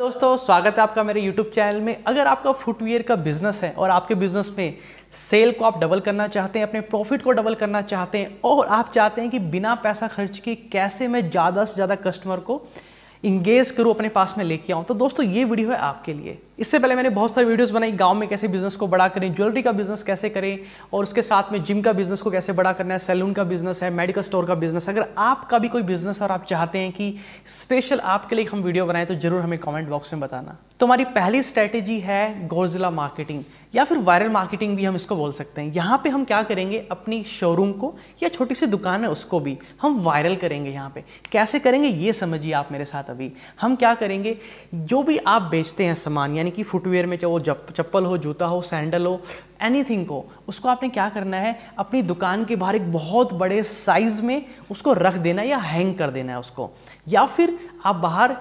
दोस्तों स्वागत है आपका मेरे YouTube चैनल में अगर आपका फुटवेयर का बिजनेस है और आपके बिजनेस में सेल को आप डबल करना चाहते हैं अपने प्रॉफिट को डबल करना चाहते हैं और आप चाहते हैं कि बिना पैसा खर्च के कैसे मैं ज़्यादा से ज़्यादा कस्टमर को इंगेज करूँ अपने पास में लेके आऊँ तो दोस्तों ये वीडियो है आपके लिए इससे पहले मैंने बहुत सारी वीडियोस बनाई गांव में कैसे बिजनेस को बड़ा करें ज्वेलरी का बिजनेस कैसे करें और उसके साथ में जिम का बिजनेस को कैसे बड़ा करना है सैलून का बिजनेस है मेडिकल स्टोर का बिजनेस अगर आपका भी कोई बिजनेस और आप चाहते हैं कि स्पेशल आपके लिए हम वीडियो बनाएं तो जरूर हमें कॉमेंट बॉक्स में बताना तो हमारी पहली स्ट्रैटेजी है गोरजिला मार्केटिंग या फिर वायरल मार्केटिंग भी हम इसको बोल सकते हैं यहाँ पे हम क्या करेंगे अपनी शोरूम को या छोटी सी दुकान है उसको भी हम वायरल करेंगे यहाँ पे कैसे करेंगे ये समझिए आप मेरे साथ अभी हम क्या करेंगे जो भी आप बेचते हैं सामान यानी कि फुटवेयर में चाहे वो चप्पल हो जूता हो सैंडल हो एनी को उसको आपने क्या करना है अपनी दुकान के बाहर एक बहुत बड़े साइज़ में उसको रख देना या हैंग कर देना है उसको या फिर आप बाहर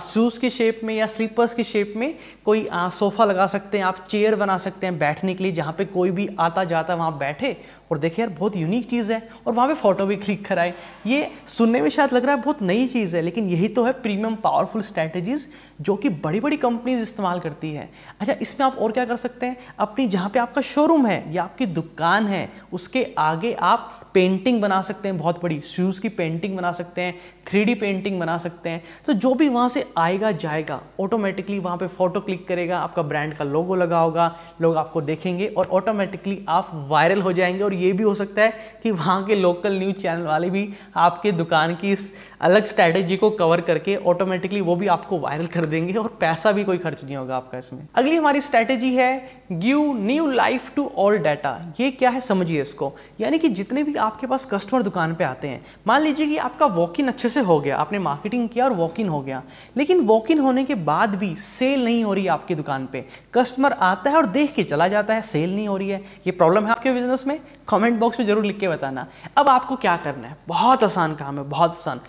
शूज़ की शेप में या स्लीपर्स की शेप में कोई सोफ़ा लगा सकते हैं आप चेयर बना सकते हैं बैठने के लिए जहाँ पे कोई भी आता जाता वहाँ बैठे और देखिए यार बहुत यूनिक चीज़ है और वहाँ पे फ़ोटो भी क्लिक कराए ये सुनने में शायद लग रहा है बहुत नई चीज़ है लेकिन यही तो है प्रीमियम पावरफुल स्ट्रैटेजीज़ जो कि बड़ी बड़ी कंपनीज इस्तेमाल करती है अच्छा इसमें आप और क्या कर सकते हैं अपनी जहाँ पर आपका शोरूम है या आपकी दुकान है उसके आगे आप पेंटिंग बना सकते हैं बहुत बड़ी शूज़ की पेंटिंग बना सकते हैं थ्री पेंटिंग बना सकते हैं तो जो भी वहाँ से आएगा जाएगा ऑटोमेटिकली वहाँ पर फ़ोटो क्लिक करेगा आपका ब्रांड का लोगो लगा होगा लोग आपको देखेंगे और ऑटोमेटिकली आप वायरल हो जाएंगे और और ये भी हो सकता है कि वहाँ के लोकल न्यूज़ चैनल वाले भी आपके दुकान की इस अलग स्ट्रैटेजी को कवर करके ऑटोमेटिकली वो भी आपको वायरल कर देंगे और पैसा भी कोई खर्च नहीं होगा आपका इसमें अगली हमारी स्ट्रैटेजी है give new life to all data ये क्या है समझिए इसको यानी कि जितने भी आपके पास कस्टमर दुकान पे आते हैं मान लीजिए कि आपका वॉक इन अच्छे से हो गया आपने मार्केटिंग किया और वॉक इन हो गया लेकिन वॉक इन होने के बाद भी सेल नहीं हो रही है आपकी दुकान पे कस्टमर आता है और देख के चला जाता है सेल नहीं हो रही है ये प्रॉब्लम है आपके बिजनेस में कॉमेंट बॉक्स में जरूर लिख के बताना अब आपको क्या करना है बहुत आसान काम है बहुत आसान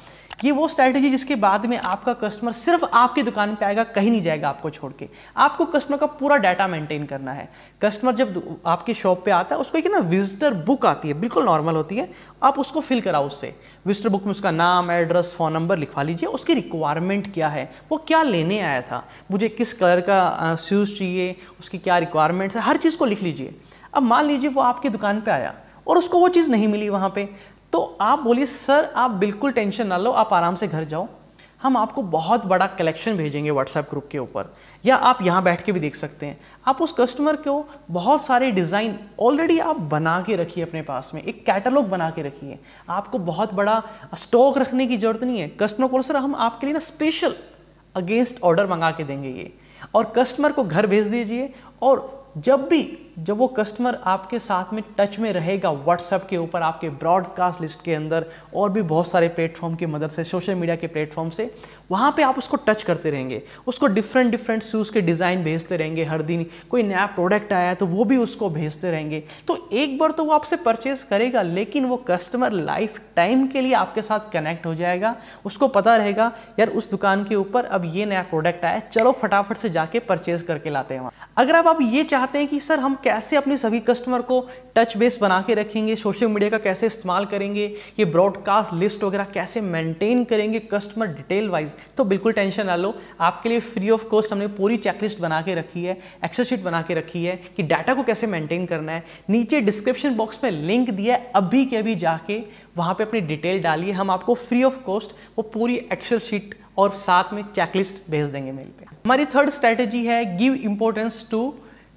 ये वो स्ट्रैटेजी जिसके बाद में आपका कस्टमर सिर्फ आपकी दुकान पे आएगा कहीं नहीं जाएगा आपको छोड़ के आपको कस्टमर का पूरा डाटा मेंटेन करना है कस्टमर जब आपकी शॉप पे आता है उसको एक ना विजिटर बुक आती है बिल्कुल नॉर्मल होती है आप उसको फिल कराओ उससे विजिटर बुक में उसका नाम एड्रेस फ़ोन नंबर लिखवा लीजिए उसकी रिक्वायरमेंट क्या है वो क्या लेने आया था मुझे किस कलर का शूज़ चाहिए उसकी क्या रिक्वायरमेंट्स है हर चीज़ को लिख लीजिए अब मान लीजिए वो आपकी दुकान पर आया और उसको वो चीज़ नहीं मिली वहाँ पे तो आप बोलिए सर आप बिल्कुल टेंशन ना लो आप आराम से घर जाओ हम आपको बहुत बड़ा कलेक्शन भेजेंगे व्हाट्सएप ग्रुप के ऊपर या आप यहाँ बैठ के भी देख सकते हैं आप उस कस्टमर को बहुत सारे डिज़ाइन ऑलरेडी आप बना के रखिए अपने पास में एक कैटलॉग बना के रखिए आपको बहुत बड़ा स्टॉक रखने की ज़रूरत नहीं है कस्टमर को सर हम आपके लिए ना स्पेशल अगेंस्ट ऑर्डर मंगा के देंगे ये और कस्टमर को घर भेज दीजिए और जब भी जब वो कस्टमर आपके साथ में टच में रहेगा व्हाट्सएप के ऊपर आपके ब्रॉडकास्ट लिस्ट के अंदर और भी बहुत सारे प्लेटफॉर्म की मदद से सोशल मीडिया के प्लेटफॉर्म से वहाँ पे आप उसको टच करते रहेंगे उसको डिफरेंट डिफरेंट शूज़ के डिज़ाइन भेजते रहेंगे हर दिन कोई नया प्रोडक्ट आया है तो वो भी उसको भेजते रहेंगे तो एक बार तो वो आपसे परचेज करेगा लेकिन वो कस्टमर लाइफ टाइम के लिए आपके साथ कनेक्ट हो जाएगा उसको पता रहेगा यार उस दुकान के ऊपर अब ये नया प्रोडक्ट आया चलो फटाफट से जाके परचेज करके लाते हैं अगर आप ये चाहते हैं कि सर हम कैसे अपने सभी कस्टमर को टच बेस बना के रखेंगे सोशल मीडिया का कैसे इस्तेमाल करेंगे ये ब्रॉडकास्ट लिस्ट वगैरह कैसे मेंटेन करेंगे कस्टमर डिटेल वाइज तो बिल्कुल टेंशन ना लो आपके लिए फ्री ऑफ कॉस्ट हमने पूरी चेकलिस्ट बना के रखी है एक्सरशीट बना के रखी है कि डाटा को कैसे मेंटेन करना है नीचे डिस्क्रिप्शन बॉक्स में लिंक दिया है अभी के अभी जाके वहाँ पे अपनी डिटेल डालिए हम आपको फ्री ऑफ कॉस्ट वो पूरी एक्सेल शीट और साथ में चेकलिस्ट भेज देंगे मेल पे हमारी थर्ड स्ट्रैटेजी है गिव इंपॉर्टेंस टू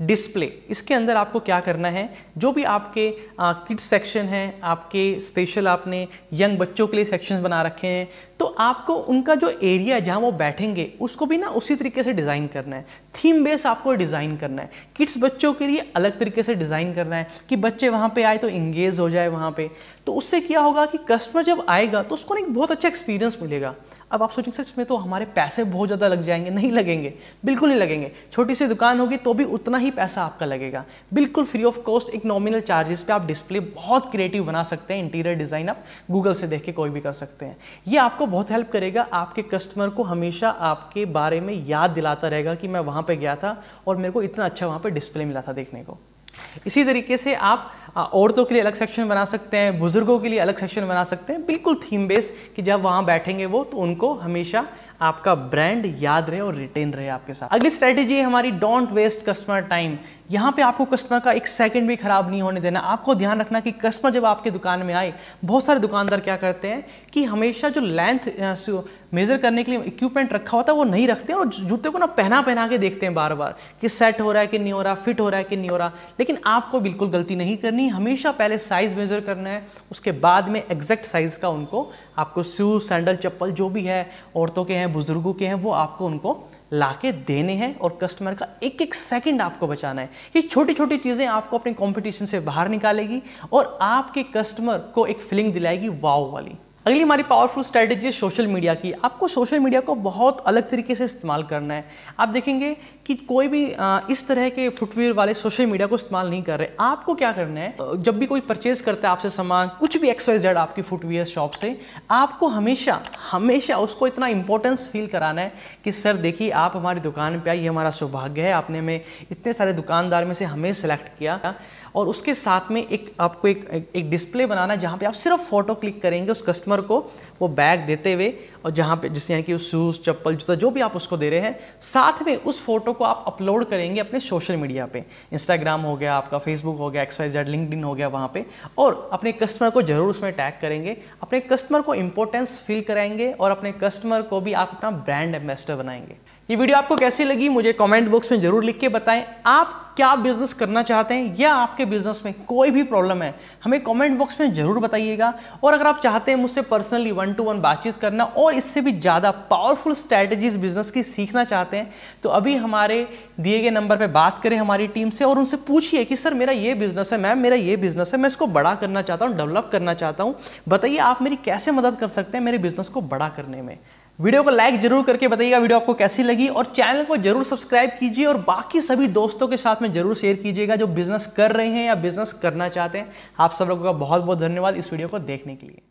डिस्प्ले इसके अंदर आपको क्या करना है जो भी आपके किड्स सेक्शन हैं आपके स्पेशल आपने यंग बच्चों के लिए सेक्शंस बना रखे हैं तो आपको उनका जो एरिया है जहाँ वो बैठेंगे उसको भी ना उसी तरीके से डिज़ाइन करना है थीम बेस आपको डिज़ाइन करना है किड्स बच्चों के लिए अलग तरीके से डिज़ाइन करना है कि बच्चे वहाँ पर आए तो इंगेज हो जाए वहाँ पर तो उससे क्या होगा कि कस्टमर जब आएगा तो उसको ना एक बहुत अच्छा एक्सपीरियंस मिलेगा अब आप सोचेंगे सर इसमें तो हमारे पैसे बहुत ज़्यादा लग जाएंगे नहीं लगेंगे बिल्कुल नहीं लगेंगे छोटी सी दुकान होगी तो भी उतना ही पैसा आपका लगेगा बिल्कुल फ्री ऑफ कॉस्ट एक नॉमिनल चार्जेस पे आप डिस्प्ले बहुत क्रिएटिव बना सकते हैं इंटीरियर डिज़ाइन आप गूगल से देख के कोई भी कर सकते हैं ये आपको बहुत हेल्प करेगा आपके कस्टमर को हमेशा आपके बारे में याद दिलाता रहेगा कि मैं वहाँ पर गया था और मेरे को इतना अच्छा वहाँ पर डिस्प्ले मिला था देखने को इसी तरीके से आप औरतों के लिए अलग सेक्शन बना सकते हैं बुज़ुर्गों के लिए अलग सेक्शन बना सकते हैं बिल्कुल थीम बेस कि जब वहाँ बैठेंगे वो तो उनको हमेशा आपका ब्रांड याद रहे और रिटेन रहे आपके साथ अगली स्ट्रैटेजी है हमारी डोंट वेस्ट कस्टमर टाइम यहाँ पे आपको कस्टमर का एक सेकंड भी ख़राब नहीं होने देना आपको ध्यान रखना कि कस्टमर जब आपके दुकान में आए बहुत सारे दुकानदार क्या करते हैं कि हमेशा जो लेंथ मेज़र करने के लिए इक्विपमेंट रखा होता है वो नहीं रखते हैं और जूते को ना पहना पहना के देखते हैं बार बार कि सेट हो रहा है कि नहीं हो रहा फिट हो रहा है कि नहीं हो रहा लेकिन आपको बिल्कुल गलती नहीं करनी हमेशा पहले साइज़ मेज़र करना है उसके बाद में एग्जैक्ट साइज़ का उनको आपको शूज़ सैंडल चप्पल जो भी है औरतों के हैं बुज़ुर्गों के हैं वो आपको उनको लाके देने हैं और कस्टमर का एक एक सेकंड आपको बचाना है ये छोटी छोटी चीज़ें आपको अपने कंपटीशन से बाहर निकालेगी और आपके कस्टमर को एक फीलिंग दिलाएगी वाव वाली अगली हमारी पावरफुल स्ट्रैटेजी है सोशल मीडिया की आपको सोशल मीडिया को बहुत अलग तरीके से इस्तेमाल करना है आप देखेंगे कि कोई भी इस तरह के फुटवेयर वाले सोशल मीडिया को इस्तेमाल नहीं कर रहे आपको क्या करना है जब भी कोई परचेज करता है आपसे सामान कुछ भी एक्सवाइज जेड आपकी फुटवेयर शॉप से आपको हमेशा हमेशा उसको इतना इंपॉर्टेंस फील कराना है कि सर देखिए आप हमारी दुकान पर आई हमारा सौभाग्य है आपने हमें इतने सारे दुकानदार में से हमें सेलेक्ट किया और उसके साथ में एक आपको एक एक, डिस्प्ले बनाना है जहाँ पे आप सिर्फ फ़ोटो क्लिक करेंगे उस कस्टमर को वो बैग देते हुए और जहाँ पे जैसे यानी कि उस शूज़ चप्पल जूता जो भी आप उसको दे रहे हैं साथ में उस फ़ोटो को आप अपलोड करेंगे अपने सोशल मीडिया पे इंस्टाग्राम हो गया आपका फेसबुक हो गया एक्सवाई जेड लिंकड हो गया वहाँ पर और अपने कस्टमर को ज़रूर उसमें टैग करेंगे अपने कस्टमर को इम्पोर्टेंस फील कराएंगे और अपने कस्टमर को भी आप अपना ब्रांड एम्बेसडर बनाएंगे ये वीडियो आपको कैसी लगी मुझे कमेंट बॉक्स में ज़रूर लिख के बताएं आप क्या आप बिज़नेस करना चाहते हैं या आपके बिज़नेस में कोई भी प्रॉब्लम है हमें कमेंट बॉक्स में ज़रूर बताइएगा और अगर आप चाहते हैं मुझसे पर्सनली वन टू वन बातचीत करना और इससे भी ज़्यादा पावरफुल स्ट्रैटेजीज बिज़नेस की सीखना चाहते हैं तो अभी हमारे दिए गए नंबर पर बात करें हमारी टीम से और उनसे पूछिए कि सर मेरा ये बिज़नेस है मैम मेरा ये बिज़नेस है मैं इसको बड़ा करना चाहता हूँ डेवलप करना चाहता हूँ बताइए आप मेरी कैसे मदद कर सकते हैं मेरे बिज़नेस को बड़ा करने में वीडियो को लाइक जरूर करके बताइएगा वीडियो आपको कैसी लगी और चैनल को जरूर सब्सक्राइब कीजिए और बाकी सभी दोस्तों के साथ में जरूर शेयर कीजिएगा जो बिजनेस कर रहे हैं या बिजनेस करना चाहते हैं आप सब लोगों का बहुत बहुत धन्यवाद इस वीडियो को देखने के लिए